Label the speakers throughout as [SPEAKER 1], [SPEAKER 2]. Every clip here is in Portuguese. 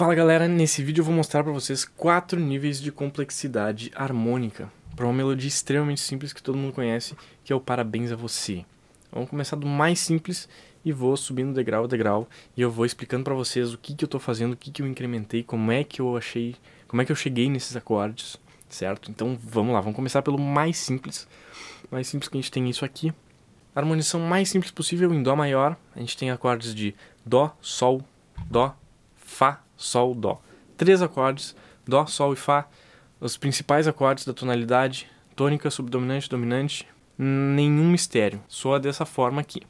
[SPEAKER 1] Fala galera, nesse vídeo eu vou mostrar para vocês quatro níveis de complexidade harmônica para uma melodia extremamente simples que todo mundo conhece, que é o Parabéns a Você. Vamos começar do mais simples e vou subindo degrau a degrau e eu vou explicando para vocês o que, que eu estou fazendo, o que, que eu incrementei, como é que eu achei, como é que eu cheguei nesses acordes, certo? Então vamos lá, vamos começar pelo mais simples. O mais simples que a gente tem isso aqui. A harmonização mais simples possível em Dó maior, a gente tem acordes de Dó, Sol, Dó, Fá, Sol, Dó. Três acordes, Dó, Sol e Fá, os principais acordes da tonalidade, tônica, subdominante, dominante, nenhum mistério, soa dessa forma aqui.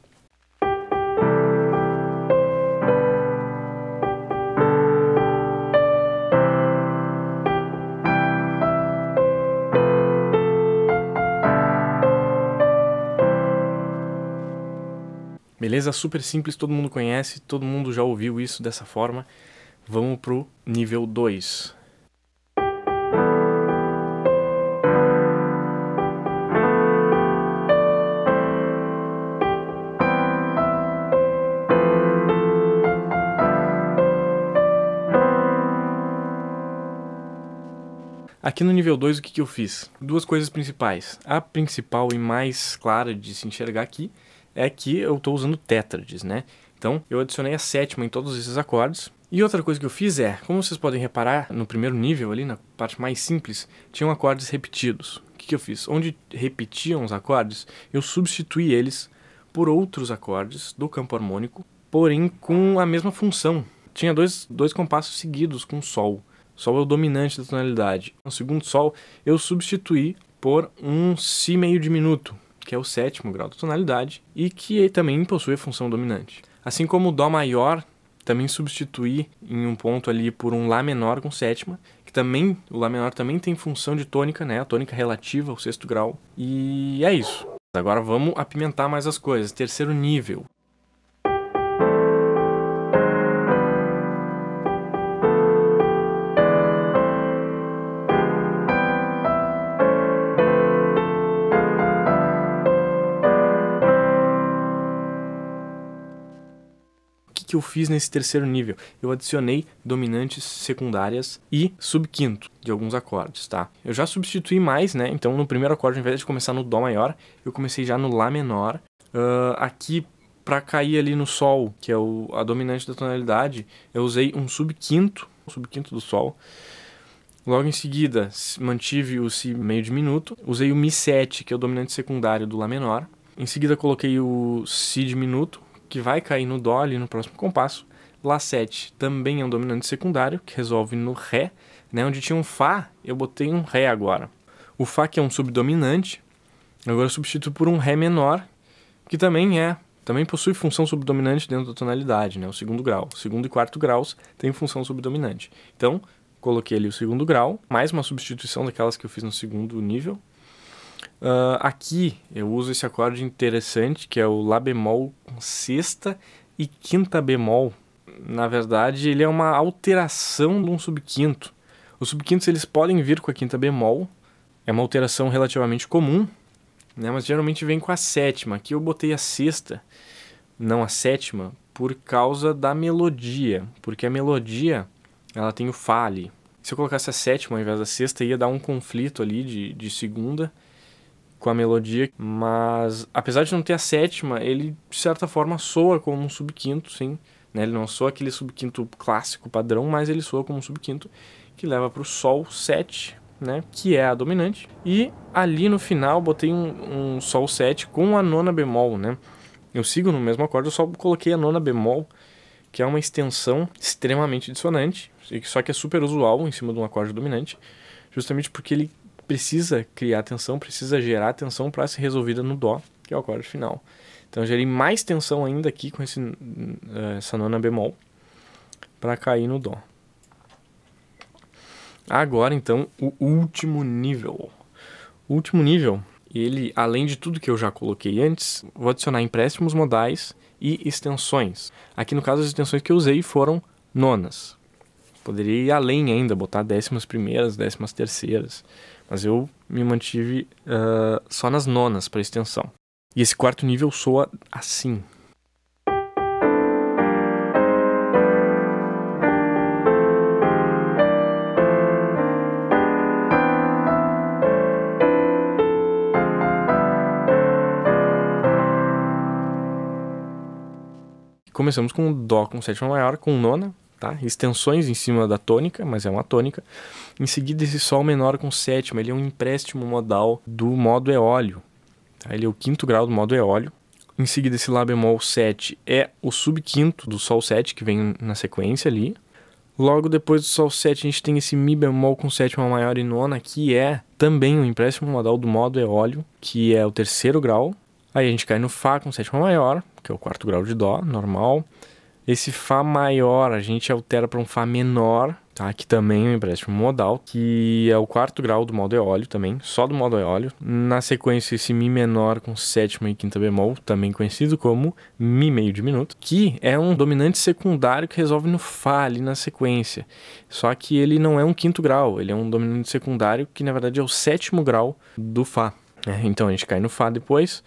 [SPEAKER 1] Beleza? Super simples, todo mundo conhece, todo mundo já ouviu isso dessa forma. Vamos pro nível 2. Aqui no nível 2, o que, que eu fiz? Duas coisas principais. A principal e mais clara de se enxergar aqui é que eu estou usando tétrades, né? Então, eu adicionei a sétima em todos esses acordes, e outra coisa que eu fiz é, como vocês podem reparar, no primeiro nível ali, na parte mais simples, tinham acordes repetidos. O que, que eu fiz? Onde repetiam os acordes, eu substituí eles por outros acordes do campo harmônico, porém com a mesma função. Tinha dois, dois compassos seguidos com Sol. Sol é o dominante da tonalidade. No segundo Sol, eu substituí por um Si meio diminuto, que é o sétimo grau da tonalidade, e que também possui a função dominante. Assim como o Dó maior também substituir em um ponto ali por um Lá menor com sétima, que também, o Lá menor também tem função de tônica, né? A tônica relativa ao sexto grau. E é isso. Agora vamos apimentar mais as coisas. Terceiro nível. que eu fiz nesse terceiro nível? Eu adicionei dominantes secundárias e subquinto de alguns acordes, tá? Eu já substituí mais, né? Então no primeiro acorde, ao invés de começar no Dó maior, eu comecei já no Lá menor. Uh, aqui para cair ali no Sol, que é o, a dominante da tonalidade, eu usei um subquinto, um subquinto do Sol. Logo em seguida, mantive o Si meio diminuto, usei o Mi7, que é o dominante secundário do Lá menor. Em seguida, coloquei o Si diminuto, que vai cair no Dó ali no próximo compasso. Lá7 também é um dominante secundário, que resolve no Ré, né? Onde tinha um Fá, eu botei um Ré agora. O Fá que é um subdominante, agora eu substituo por um Ré menor, que também é também possui função subdominante dentro da tonalidade, né? O segundo grau. O segundo e quarto graus têm função subdominante. Então, coloquei ali o segundo grau, mais uma substituição daquelas que eu fiz no segundo nível, Uh, aqui eu uso esse acorde interessante que é o Lá bemol com sexta e quinta bemol. Na verdade, ele é uma alteração de um subquinto. Os subquintos eles podem vir com a quinta bemol, é uma alteração relativamente comum, né? mas geralmente vem com a sétima. Aqui eu botei a sexta, não a sétima, por causa da melodia, porque a melodia ela tem o fale. Se eu colocasse a sétima ao invés da sexta, ia dar um conflito ali de, de segunda com a melodia, mas apesar de não ter a sétima, ele de certa forma soa como um subquinto, sim. Né? Ele não soa aquele subquinto clássico padrão, mas ele soa como um subquinto que leva para o Sol 7, né? que é a dominante. E ali no final botei um, um Sol 7 com a nona bemol. Né? Eu sigo no mesmo acorde, eu só coloquei a nona bemol, que é uma extensão extremamente dissonante, só que é super usual em cima de um acorde dominante, justamente porque ele precisa criar tensão, precisa gerar tensão para ser resolvida no Dó, que é o acorde final. Então, eu gerei mais tensão ainda aqui com esse, eh, essa nona bemol para cair no Dó. Agora, então, o último nível. O último nível, ele, além de tudo que eu já coloquei antes, vou adicionar empréstimos modais e extensões. Aqui, no caso, as extensões que eu usei foram nonas. Poderia ir além ainda, botar décimas primeiras, décimas terceiras, mas eu me mantive uh, só nas nonas para extensão. E esse quarto nível soa assim. Começamos com Dó com sétima maior, com nona, tá? Extensões em cima da tônica, mas é uma tônica. Em seguida, esse Sol menor com sétima, ele é um empréstimo modal do modo eólio. Tá? Ele é o quinto grau do modo eólio. Em seguida, esse Lá bemol 7 é o subquinto do Sol 7, que vem na sequência ali. Logo depois do Sol 7, a gente tem esse Mi bemol com sétima maior e nona, que é também um empréstimo modal do modo eólio, que é o terceiro grau. Aí a gente cai no Fá com sétima maior, que é o quarto grau de Dó, normal. Esse Fá maior a gente altera para um Fá menor, tá? Que também é um empréstimo modal, que é o quarto grau do modo eólio também, só do modo eólio. Na sequência, esse Mi menor com sétima e quinta bemol, também conhecido como Mi meio diminuto, que é um dominante secundário que resolve no Fá ali na sequência. Só que ele não é um quinto grau, ele é um dominante secundário que na verdade é o sétimo grau do Fá. Né? Então a gente cai no Fá depois.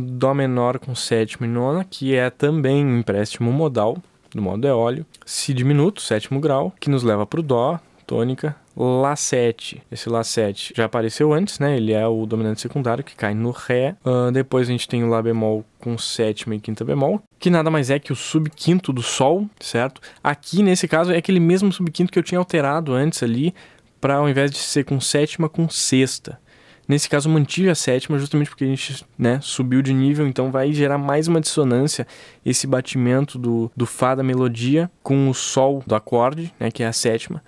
[SPEAKER 1] Dó menor com sétima e nona, que é também empréstimo modal, do modo é óleo. Si diminuto, sétimo grau, que nos leva para o Dó, tônica, Lá 7. Esse Lá 7 já apareceu antes, né? Ele é o dominante secundário que cai no Ré. Uh, depois a gente tem o Lá bemol com sétima e quinta bemol, que nada mais é que o subquinto do Sol, certo? Aqui nesse caso é aquele mesmo subquinto que eu tinha alterado antes ali, para ao invés de ser com sétima, com sexta. Nesse caso, mantive a sétima, justamente porque a gente né, subiu de nível, então vai gerar mais uma dissonância esse batimento do, do Fá da melodia com o Sol do acorde, né, que é a sétima.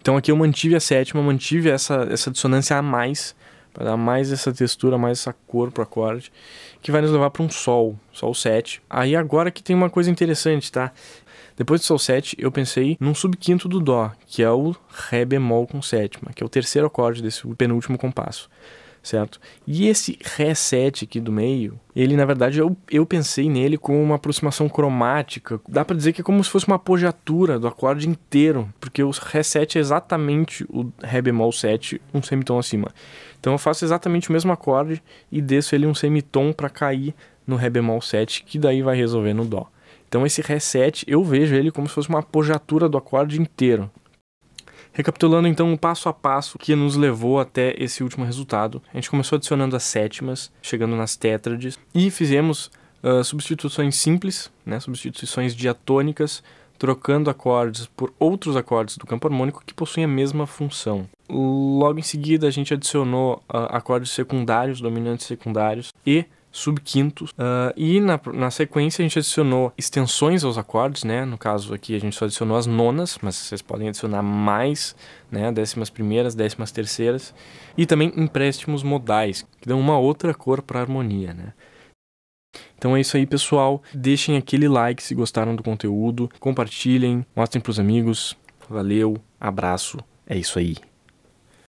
[SPEAKER 1] Então aqui eu mantive a sétima, mantive essa, essa dissonância a mais para dar mais essa textura, mais essa cor pro acorde, que vai nos levar para um sol, sol 7. Aí agora que tem uma coisa interessante, tá? Depois do sol 7, eu pensei num subquinto do dó, que é o ré bemol com sétima, que é o terceiro acorde desse penúltimo compasso certo? E esse reset aqui do meio, ele na verdade eu, eu pensei nele com uma aproximação cromática. Dá para dizer que é como se fosse uma apogiatura do acorde inteiro, porque o reset é exatamente o Ré bemol 7, um semitom acima. Então eu faço exatamente o mesmo acorde e desço ele um semitom para cair no Ré bemol 7, que daí vai resolver no Dó. Então esse reset eu vejo ele como se fosse uma apogiatura do acorde inteiro. Recapitulando então o passo a passo que nos levou até esse último resultado, a gente começou adicionando as sétimas, chegando nas tétrades, e fizemos uh, substituições simples, né, substituições diatônicas, trocando acordes por outros acordes do campo harmônico que possuem a mesma função. Logo em seguida, a gente adicionou uh, acordes secundários, dominantes secundários, e subquintos. Uh, e na, na sequência a gente adicionou extensões aos acordes, né? No caso aqui a gente só adicionou as nonas, mas vocês podem adicionar mais, né? Décimas primeiras, décimas terceiras. E também empréstimos modais, que dão uma outra cor para a harmonia, né? Então é isso aí, pessoal. Deixem aquele like se gostaram do conteúdo, compartilhem, mostrem para os amigos. Valeu, abraço. É isso aí.